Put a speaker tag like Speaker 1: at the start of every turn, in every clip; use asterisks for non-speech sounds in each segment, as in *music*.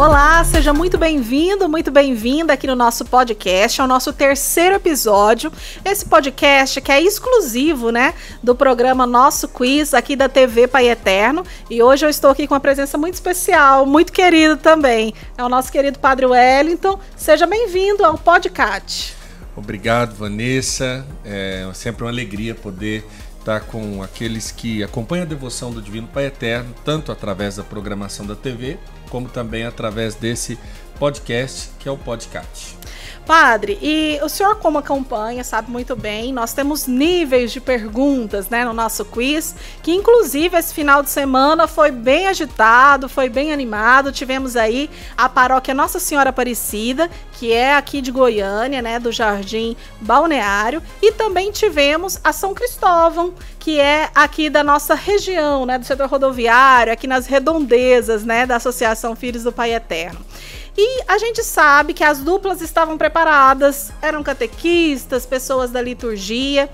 Speaker 1: Olá, seja muito bem-vindo, muito bem-vinda aqui no nosso podcast, é o nosso terceiro episódio. Esse podcast que é exclusivo, né, do programa Nosso Quiz aqui da TV Pai Eterno. E hoje eu estou aqui com uma presença muito especial, muito querida também. É o nosso querido Padre Wellington. Seja bem-vindo ao podcast.
Speaker 2: Obrigado, Vanessa. É sempre uma alegria poder estar com aqueles que acompanham a devoção do Divino Pai Eterno, tanto através da programação da TV como também através desse podcast, que é o Podcast.
Speaker 1: Padre, e o senhor, como acompanha, sabe muito bem, nós temos níveis de perguntas né, no nosso quiz, que inclusive esse final de semana foi bem agitado, foi bem animado. Tivemos aí a paróquia Nossa Senhora Aparecida, que é aqui de Goiânia, né, do Jardim Balneário, e também tivemos a São Cristóvão, que é aqui da nossa região, né, do setor rodoviário, aqui nas redondezas, né, da Associação Filhos do Pai Eterno. E a gente sabe que as duplas estavam preparadas, eram catequistas, pessoas da liturgia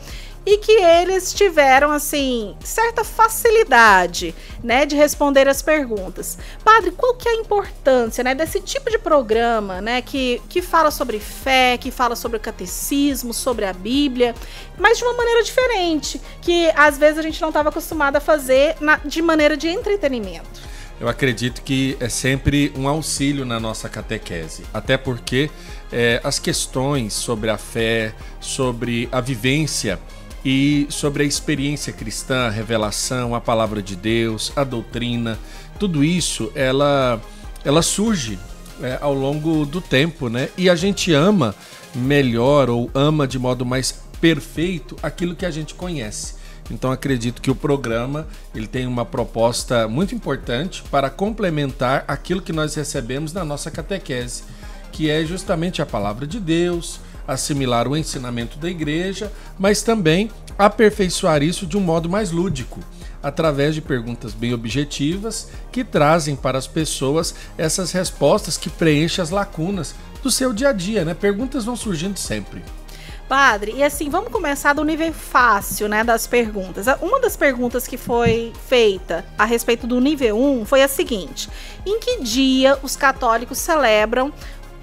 Speaker 1: e que eles tiveram assim certa facilidade, né, de responder as perguntas. Padre, qual que é a importância, né, desse tipo de programa, né, que, que fala sobre fé, que fala sobre o catecismo, sobre a Bíblia, mas de uma maneira diferente, que às vezes a gente não estava acostumado a fazer na, de maneira de entretenimento
Speaker 2: eu acredito que é sempre um auxílio na nossa catequese. Até porque é, as questões sobre a fé, sobre a vivência e sobre a experiência cristã, a revelação, a palavra de Deus, a doutrina, tudo isso ela, ela surge é, ao longo do tempo, né? E a gente ama melhor ou ama de modo mais perfeito aquilo que a gente conhece. Então acredito que o programa ele tem uma proposta muito importante para complementar aquilo que nós recebemos na nossa catequese, que é justamente a palavra de Deus, assimilar o ensinamento da igreja, mas também aperfeiçoar isso de um modo mais lúdico, através de perguntas bem objetivas que trazem para as pessoas essas respostas que preenchem as lacunas do seu dia a dia, né? Perguntas vão surgindo sempre.
Speaker 1: Padre, e assim, vamos começar do nível fácil, né, das perguntas. Uma das perguntas que foi feita a respeito do nível 1 foi a seguinte: em que dia os católicos celebram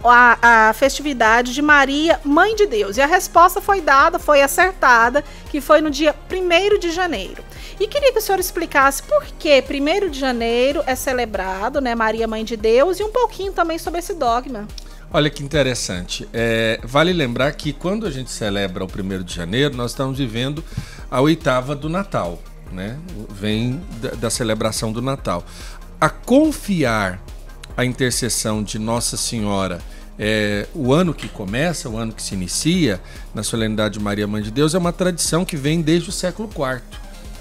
Speaker 1: a, a, festividade de Maria, Mãe de Deus. E a resposta foi dada, foi acertada, que foi no dia 1 de janeiro. E queria que o senhor explicasse por que 1 de janeiro é celebrado, né, Maria, Mãe de Deus, e um pouquinho também sobre esse dogma.
Speaker 2: Olha que interessante. É, vale lembrar que quando a gente celebra o 1 de janeiro, nós estamos vivendo a oitava do Natal, né? Vem da, da celebração do Natal. A confiar a intercessão de Nossa Senhora é, o ano que começa, o ano que se inicia, na solenidade de Maria Mãe de Deus, é uma tradição que vem desde o século IV,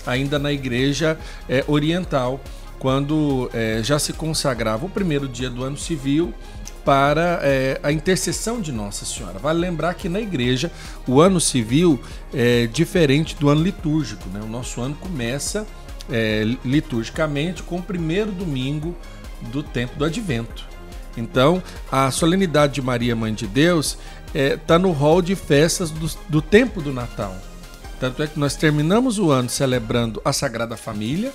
Speaker 2: ainda na Igreja é, Oriental, quando é, já se consagrava o primeiro dia do ano civil para é, a intercessão de Nossa Senhora. Vale lembrar que na igreja o ano civil é diferente do ano litúrgico. Né? O nosso ano começa é, liturgicamente com o primeiro domingo do tempo do advento. Então, a solenidade de Maria, Mãe de Deus, está eh, é, no rol de festas do, do tempo do Natal. Tanto é que nós terminamos o ano celebrando a Sagrada Família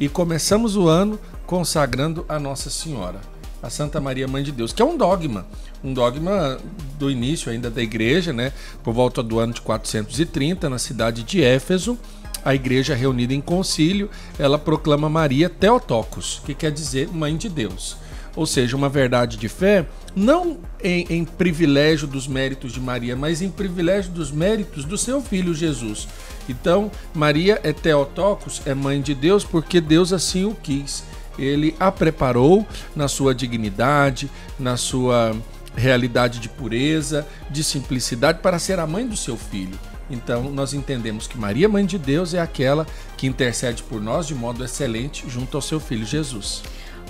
Speaker 2: e começamos o ano consagrando a Nossa Senhora a Santa Maria Mãe de Deus, que é um dogma, um dogma do início ainda da igreja, né? Por volta do ano de 430, na cidade de Éfeso, a igreja reunida em concílio, ela proclama Maria Theotokos, que quer dizer Mãe de Deus. Ou seja, uma verdade de fé, não em, em privilégio dos méritos de Maria, mas em privilégio dos méritos do seu filho Jesus. Então, Maria é Theotokos, é mãe de Deus, porque Deus assim o quis ele a preparou na sua dignidade, na sua realidade de pureza, de simplicidade, para ser a mãe do seu filho. Então, nós entendemos que Maria, mãe de Deus, é aquela que intercede por nós de modo excelente junto ao seu filho Jesus.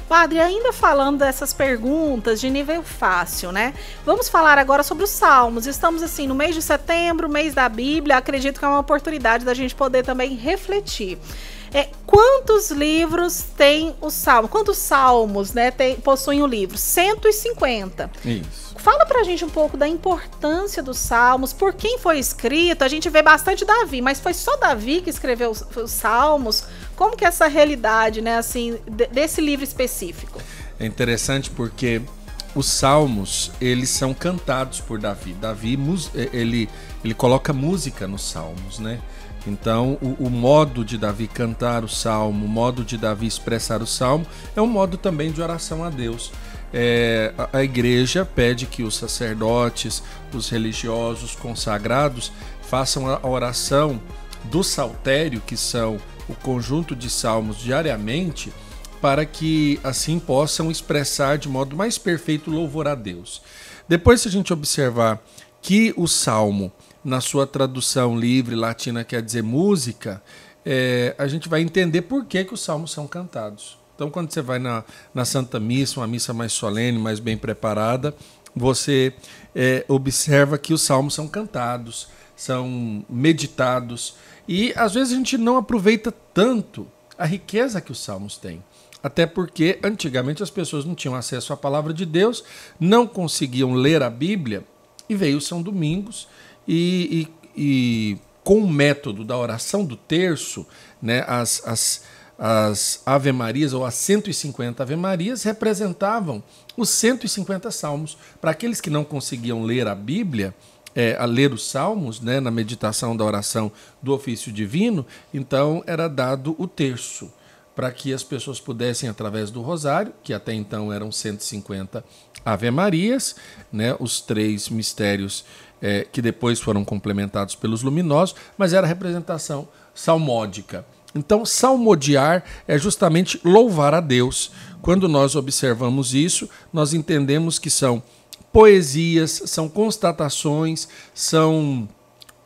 Speaker 1: Padre, ainda falando dessas perguntas de nível fácil, né? Vamos falar agora sobre os salmos. Estamos assim no mês de setembro, mês da Bíblia. Acredito que é uma oportunidade da gente poder também refletir. É, Quantos livros tem o Salmo? Quantos salmos, né, tem, possuem o livro? 150. Isso. Fala pra gente um pouco da importância dos salmos, por quem foi escrito. A gente vê bastante Davi, mas foi só Davi que escreveu os, os salmos. Como que é essa realidade, né, assim, desse livro específico?
Speaker 2: É interessante porque os salmos eles são cantados por Davi. Davi eh, ele ele coloca música nos salmos, né? Então, o, o, modo de Davi cantar o salmo, o modo de Davi expressar o salmo, é um modo também de oração a Deus. É, a, a igreja pede que os sacerdotes, os religiosos consagrados, façam a oração do saltério, que são o conjunto de salmos diariamente, para que assim possam expressar de modo mais perfeito o louvor a Deus. Depois, se a gente observar que o salmo na sua tradução livre latina quer dizer música, é, a gente vai entender por que, que os salmos são cantados. Então, quando você vai na, na Santa Missa, uma missa mais solene, mais bem preparada, você é, observa que os salmos são cantados, são meditados. E às vezes a gente não aproveita tanto a riqueza que os salmos têm. Até porque antigamente as pessoas não tinham acesso à palavra de Deus, não conseguiam ler a Bíblia, e veio São Domingos e, e, e com o método da oração do terço, né, as, as, as Ave Marias ou as 150 Ave Marias representavam os 150 salmos. Para aqueles que não conseguiam ler a Bíblia, é, a ler os salmos, né, na meditação da oração do ofício divino, então era dado o terço, para que as pessoas pudessem, através do rosário, que até então eram 150 Ave Marias, né, os três mistérios é, que depois foram complementados pelos luminosos, mas era representação salmódica. Então, salmodiar é justamente louvar a Deus. Quando nós observamos isso, nós entendemos que são poesias, são constatações, são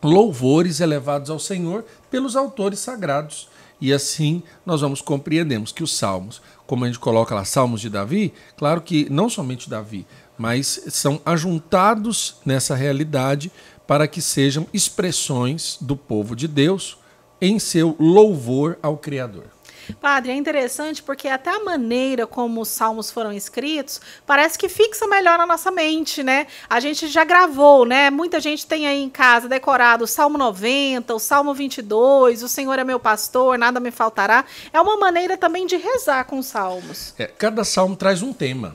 Speaker 2: louvores elevados ao Senhor pelos autores sagrados. E assim nós vamos compreendemos que os salmos, como a gente coloca lá, salmos de Davi, claro que não somente Davi, mas são ajuntados nessa realidade para que sejam expressões do povo de Deus em seu louvor ao Criador.
Speaker 1: Padre, é interessante porque até a maneira como os salmos foram escritos parece que fixa melhor na nossa mente, né? A gente já gravou, né? Muita gente tem aí em casa decorado o Salmo 90, o Salmo 22, o Senhor é meu pastor, nada me faltará. É uma maneira também de rezar com os salmos.
Speaker 2: É, cada salmo traz um tema.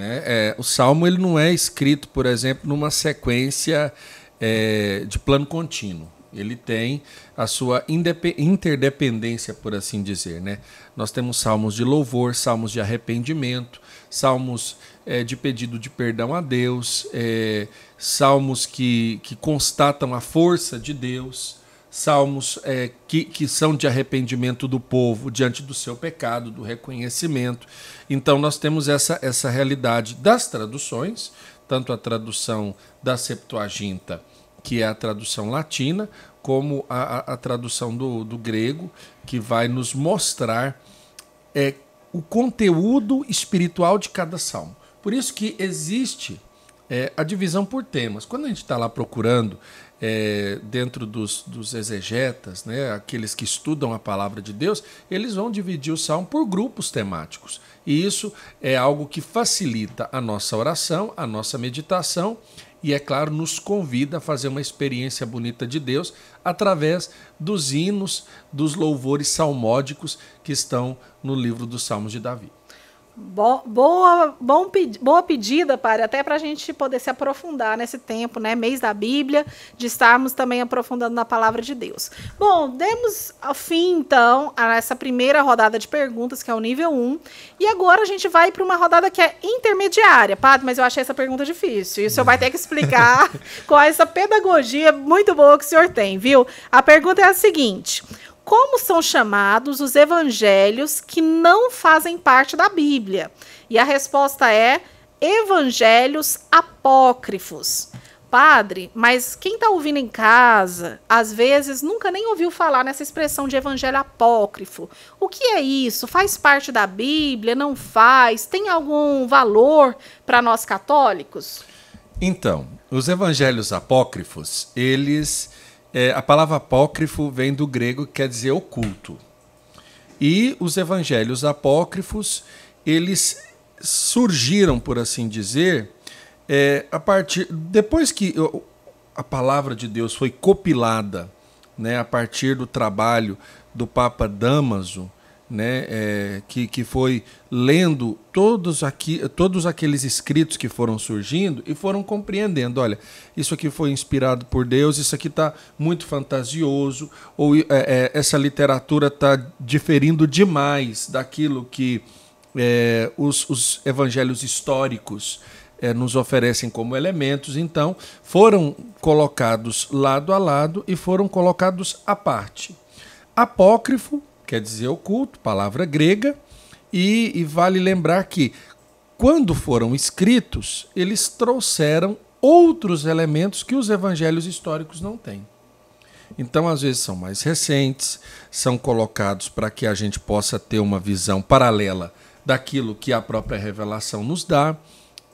Speaker 2: Né? É, o salmo ele não é escrito, por exemplo, numa sequência é, de plano contínuo. Ele tem a sua interdependência, por assim dizer. Né? Nós temos salmos de louvor, salmos de arrependimento, salmos é, de pedido de perdão a Deus, é, salmos que, que constatam a força de Deus salmos é, que, que são de arrependimento do povo diante do seu pecado, do reconhecimento. Então, nós temos essa, essa realidade das traduções, tanto a tradução da Septuaginta, que é a tradução latina, como a, a, a tradução do, do grego, que vai nos mostrar é, o conteúdo espiritual de cada salmo. Por isso que existe é, a divisão por temas. Quando a gente está lá procurando é, dentro dos, dos exegetas, né, aqueles que estudam a palavra de Deus, eles vão dividir o salmo por grupos temáticos. E isso é algo que facilita a nossa oração, a nossa meditação e, é claro, nos convida a fazer uma experiência bonita de Deus através dos hinos, dos louvores salmódicos que estão no livro dos Salmos de Davi.
Speaker 1: Bo boa, bom, boa pedida, para até para a gente poder se aprofundar nesse tempo, né? Mês da Bíblia, de estarmos também aprofundando na palavra de Deus. Bom, demos fim, então, a essa primeira rodada de perguntas, que é o nível 1. E agora a gente vai para uma rodada que é intermediária. Padre, mas eu achei essa pergunta difícil. E o senhor vai ter que explicar qual *laughs* é essa pedagogia muito boa que o senhor tem, viu? A pergunta é a seguinte: como são chamados os evangelhos que não fazem parte da Bíblia? E a resposta é evangelhos apócrifos. Padre, mas quem está ouvindo em casa, às vezes nunca nem ouviu falar nessa expressão de evangelho apócrifo. O que é isso? Faz parte da Bíblia? Não faz? Tem algum valor para nós católicos?
Speaker 2: Então, os evangelhos apócrifos, eles é, a palavra apócrifo vem do grego que quer dizer oculto. E os evangelhos apócrifos, eles surgiram, por assim dizer, é, a partir depois que a palavra de Deus foi copilada, né, a partir do trabalho do Papa Damaso, né, é, que, que foi lendo todos, aqui, todos aqueles escritos que foram surgindo e foram compreendendo: olha, isso aqui foi inspirado por Deus, isso aqui está muito fantasioso, ou é, é, essa literatura está diferindo demais daquilo que é, os, os evangelhos históricos é, nos oferecem como elementos, então foram colocados lado a lado e foram colocados à parte. Apócrifo quer dizer oculto, palavra grega, e, e vale lembrar que quando foram escritos, eles trouxeram outros elementos que os evangelhos históricos não têm. Então, às vezes, são mais recentes, são colocados para que a gente possa ter uma visão paralela daquilo que a própria revelação nos dá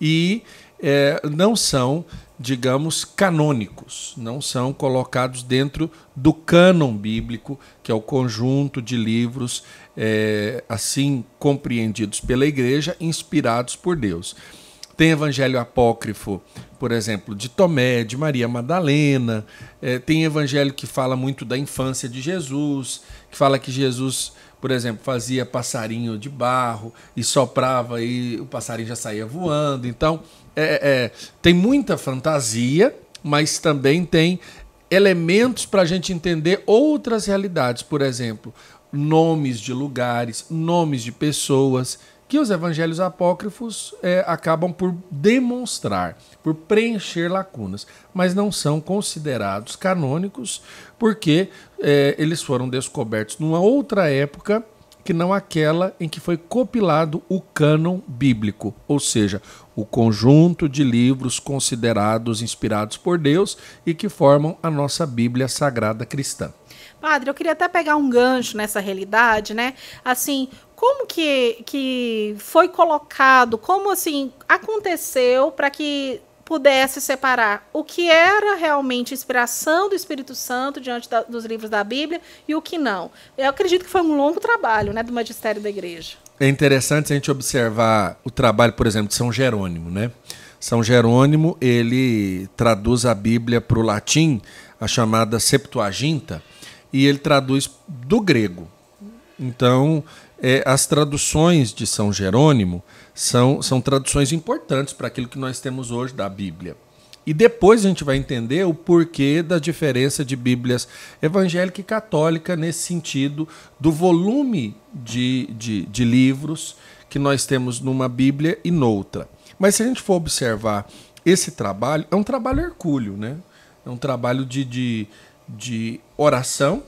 Speaker 2: e é, não são, digamos, canônicos, não são colocados dentro do cânon bíblico, que é o conjunto de livros é, assim compreendidos pela igreja, inspirados por Deus. Tem evangelho apócrifo, por exemplo, de Tomé, de Maria Madalena, é, tem evangelho que fala muito da infância de Jesus, que fala que Jesus por exemplo, fazia passarinho de barro e soprava e o passarinho já saía voando. Então, é, é, tem muita fantasia, mas também tem elementos para a gente entender outras realidades. Por exemplo, nomes de lugares, nomes de pessoas que os evangelhos apócrifos é, acabam por demonstrar, por preencher lacunas, mas não são considerados canônicos porque é, eles foram descobertos numa outra época que não aquela em que foi copilado o cânon bíblico, ou seja, o conjunto de livros considerados inspirados por Deus e que formam a nossa Bíblia Sagrada Cristã.
Speaker 1: Padre, eu queria até pegar um gancho nessa realidade, né? Assim, como que, que foi colocado, como assim aconteceu para que pudesse separar o que era realmente inspiração do Espírito Santo diante da, dos livros da Bíblia e o que não. Eu acredito que foi um longo trabalho né, do magistério da igreja.
Speaker 2: É interessante a gente observar o trabalho, por exemplo, de São Jerônimo, né? São Jerônimo ele traduz a Bíblia para o latim, a chamada Septuaginta, e ele traduz do grego. Então, é, as traduções de São Jerônimo são, são traduções importantes para aquilo que nós temos hoje da Bíblia. E depois a gente vai entender o porquê da diferença de Bíblias evangélica e católica nesse sentido do volume de, de, de livros que nós temos numa Bíblia e noutra. Mas se a gente for observar esse trabalho, é um trabalho hercúleo, né? É um trabalho de, de de oração,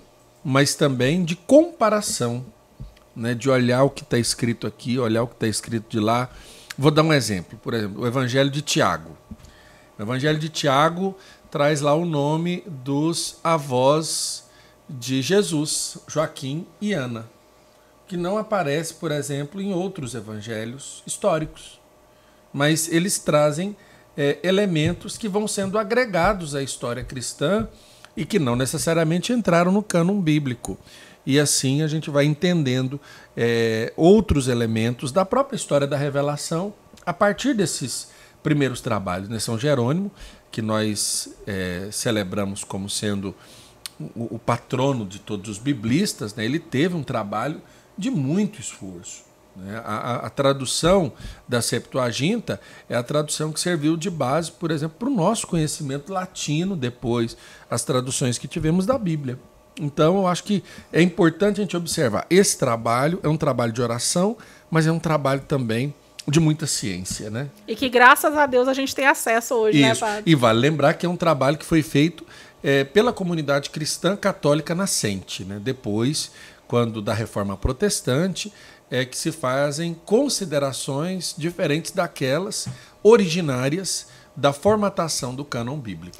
Speaker 2: mas também de comparação, né? de olhar o que está escrito aqui, olhar o que está escrito de lá. Vou dar um exemplo, por exemplo, o Evangelho de Tiago. O Evangelho de Tiago traz lá o nome dos avós de Jesus, Joaquim e Ana, que não aparece, por exemplo, em outros evangelhos históricos. Mas eles trazem é, elementos que vão sendo agregados à história cristã e que não necessariamente entraram no cânon bíblico. E assim a gente vai entendendo é, outros elementos da própria história da revelação a partir desses primeiros trabalhos. Né? São Jerônimo, que nós é, celebramos como sendo o, o, patrono de todos os biblistas, né? ele teve um trabalho de muito esforço. Né? A, a, a, tradução da Septuaginta é a tradução que serviu de base, por exemplo, para o nosso conhecimento latino depois, as traduções que tivemos da Bíblia. Então, eu acho que é importante a gente observar. Esse trabalho é um trabalho de oração, mas é um trabalho também de muita ciência, né?
Speaker 1: E que graças a Deus a gente tem acesso hoje, né, Isso. né, padre? E
Speaker 2: vale lembrar que é um trabalho que foi feito é, pela comunidade cristã católica nascente. Né? Depois, quando da reforma protestante, é que se fazem considerações diferentes daquelas originárias da formatação do cânon bíblico.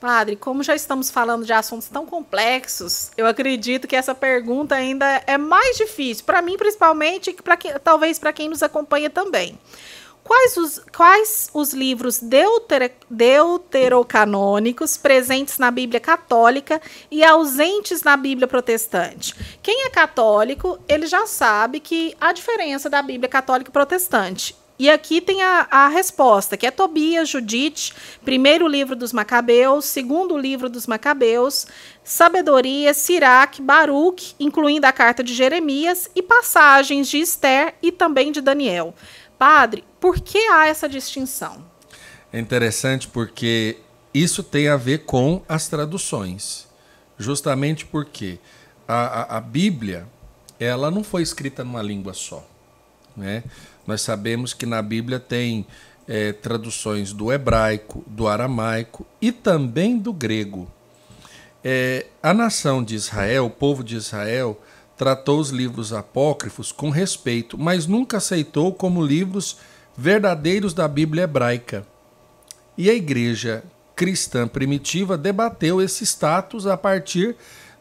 Speaker 1: Padre, como já estamos falando de assuntos tão complexos, eu acredito que essa pergunta ainda é mais difícil, para mim principalmente, e talvez para quem nos acompanha também. Quais os, quais os livros deuter, deuterocanônicos presentes na Bíblia católica e ausentes na Bíblia protestante? Quem é católico, ele já sabe que a diferença da Bíblia católica e protestante. E aqui tem a, a, resposta, que é Tobias, Judite, primeiro livro dos Macabeus, segundo livro dos Macabeus, Sabedoria, Sirac, Baruch, incluindo a carta de Jeremias, e passagens de Esther e também de Daniel padre, por que há essa distinção?
Speaker 2: É interessante porque isso tem a ver com as traduções. Justamente porque a, a, a Bíblia ela não foi escrita numa língua só. Né? Nós sabemos que na Bíblia tem é, traduções do hebraico, do aramaico e também do grego. É, a nação de Israel, o povo de Israel, tratou os livros apócrifos com respeito, mas nunca aceitou como livros verdadeiros da Bíblia hebraica. E a igreja cristã primitiva debateu esse status a partir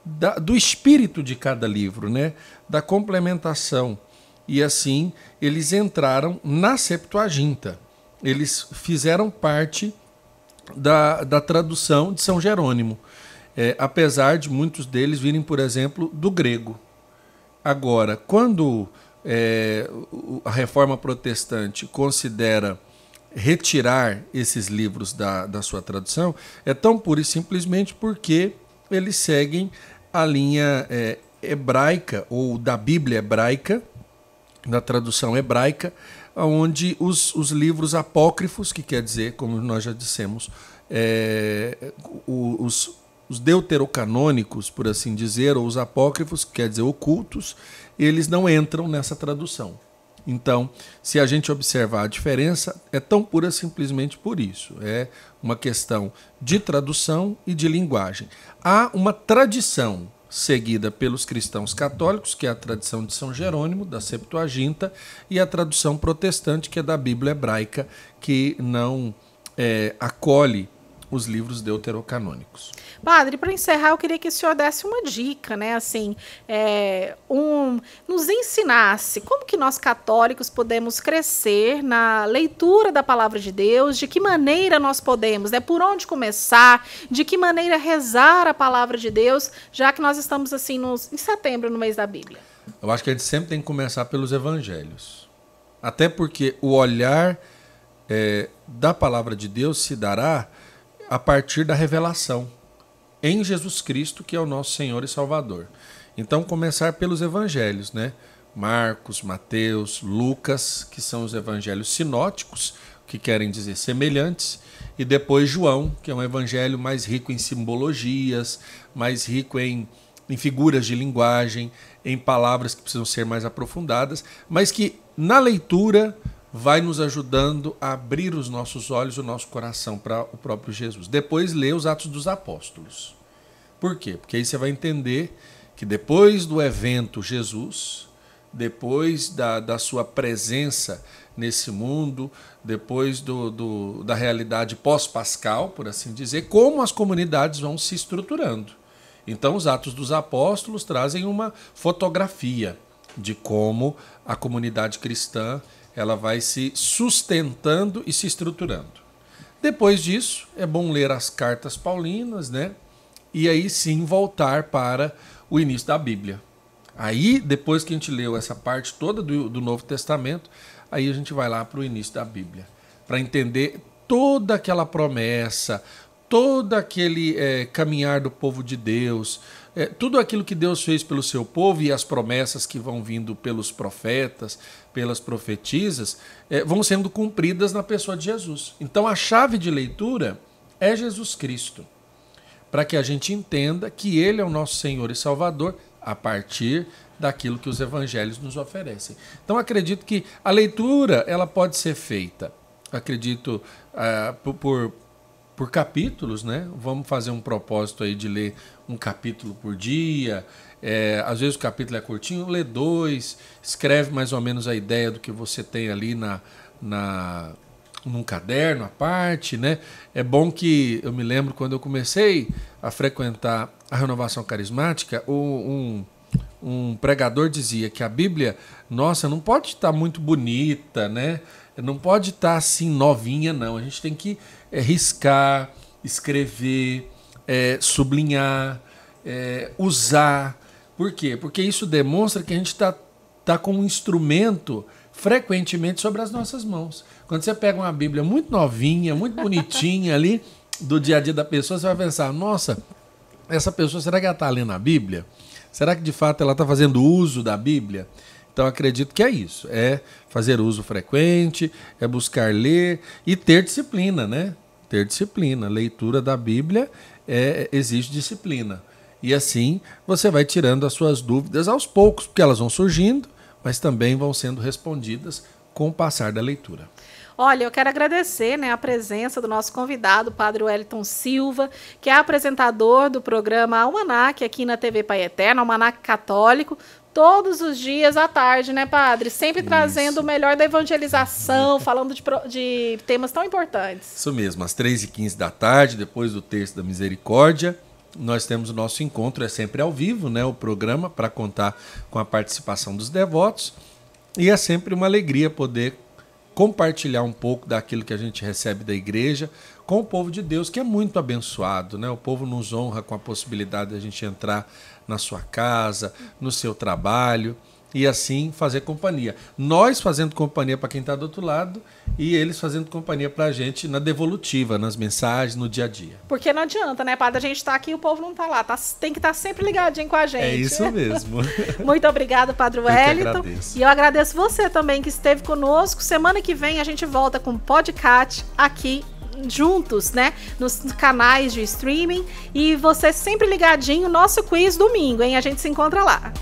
Speaker 2: da, do espírito de cada livro, né? da complementação. E assim eles entraram na Septuaginta. Eles fizeram parte da, da tradução de São Jerônimo, é, apesar de muitos deles virem, por exemplo, do grego. Agora, quando é, a reforma protestante considera retirar esses livros da, da sua tradução, é tão pura e simplesmente porque eles seguem a linha é, hebraica ou da Bíblia hebraica, da tradução hebraica, onde os, os livros apócrifos, que quer dizer, como nós já dissemos, é, os, os deuterocanônicos, por assim dizer, ou os apócrifos, quer dizer ocultos, eles não entram nessa tradução. Então, se a gente observar a diferença, é tão pura simplesmente por isso. É uma questão de tradução e de linguagem. Há uma tradição seguida pelos cristãos católicos, que é a tradição de São Jerônimo, da Septuaginta, e a tradução protestante, que é da Bíblia hebraica, que não é, acolhe os livros deuterocanônicos.
Speaker 1: Padre, para encerrar, eu queria que o senhor desse uma dica, né? Assim, é, um, nos ensinasse como que nós católicos podemos crescer na leitura da palavra de Deus, de que maneira nós podemos, né? Por onde começar, de que maneira rezar a palavra de Deus, já que nós estamos assim nos, em setembro, no mês da Bíblia.
Speaker 2: Eu acho que a gente sempre tem que começar pelos evangelhos. Até porque o olhar é, da palavra de Deus se dará a partir da revelação em Jesus Cristo, que é o nosso Senhor e Salvador. Então, começar pelos evangelhos, né? Marcos, Mateus, Lucas, que são os evangelhos sinóticos, que querem dizer semelhantes, e depois João, que é um evangelho mais rico em simbologias, mais rico em, em figuras de linguagem, em palavras que precisam ser mais aprofundadas, mas que na leitura vai nos ajudando a abrir os nossos olhos, o nosso coração para o próprio Jesus. Depois lê os Atos dos Apóstolos. Por quê? Porque aí você vai entender que depois do evento Jesus, depois da, da sua presença nesse mundo, depois do, do da realidade pós-pascal, por assim dizer, como as comunidades vão se estruturando. Então, os Atos dos Apóstolos trazem uma fotografia de como a comunidade cristã ela vai se sustentando e se estruturando. Depois disso, é bom ler as cartas paulinas, né? E aí sim voltar para o início da Bíblia. Aí, depois que a gente leu essa parte toda do, do Novo Testamento, aí a gente vai lá para o início da Bíblia, para entender toda aquela promessa, todo aquele é, caminhar do povo de Deus, é, tudo aquilo que Deus fez pelo seu povo e as promessas que vão vindo pelos profetas, pelas profetisas, é, vão sendo cumpridas na pessoa de Jesus. Então a chave de leitura é Jesus Cristo, para que a gente entenda que Ele é o nosso Senhor e Salvador a partir daquilo que os evangelhos nos oferecem. Então acredito que a leitura ela pode ser feita acredito, uh, por, por, por capítulos, né? Vamos fazer um propósito aí de ler um capítulo por dia. É, às vezes o capítulo é curtinho, lê dois, escreve mais ou menos a ideia do que você tem ali na, na num caderno à parte, né? É bom que eu me lembro quando eu comecei a frequentar a renovação carismática, um, um pregador dizia que a Bíblia, nossa, não pode estar muito bonita, né? Não pode estar tá, assim novinha, não. A gente tem que é, riscar, escrever, é, sublinhar, é, usar. Por quê? Porque isso demonstra que a gente está tá com um instrumento frequentemente sobre as nossas mãos. Quando você pega uma Bíblia muito novinha, muito bonitinha ali, do dia a dia da pessoa, você vai pensar: nossa, essa pessoa será que ela está lendo a Bíblia? Será que de fato ela está fazendo uso da Bíblia? Então acredito que é isso, é fazer uso frequente, é buscar ler e ter disciplina, né? Ter disciplina. Leitura da Bíblia é, exige disciplina. E assim você vai tirando as suas dúvidas aos poucos, porque elas vão surgindo, mas também vão sendo respondidas com o passar da leitura.
Speaker 1: Olha, eu quero agradecer né, a presença do nosso convidado, o padre Wellington Silva, que é apresentador do programa Almanac aqui na TV Pai Eterno, Almanac Católico todos os dias à tarde, né, padre? Sempre Isso. trazendo o melhor da evangelização, *laughs* falando de, de, temas tão importantes.
Speaker 2: Isso mesmo, às 3h15 da tarde, depois do texto da misericórdia. Nós temos o nosso encontro, é sempre ao vivo, né? O programa para contar com a participação dos devotos. E é sempre uma alegria poder compartilhar um pouco daquilo que a gente recebe da igreja com o povo de Deus, que é muito abençoado, né? O povo nos honra com a possibilidade de a gente entrar na sua casa, no seu trabalho e assim fazer companhia. Nós fazendo companhia para quem está do outro lado e eles fazendo companhia para a gente na devolutiva, nas mensagens, no dia a dia.
Speaker 1: Porque não adianta, né, Padre? A gente está aqui e o povo não está lá. Tá, tem que estar tá sempre ligadinho com a é gente. É isso mesmo. *laughs* Muito obrigado, Padre Wellington. e eu agradeço você também que esteve conosco. Semana que vem a gente volta com o podcast aqui juntos, né? Nos canais de streaming. E você sempre ligadinho, nosso quiz domingo, hein? A gente se encontra lá.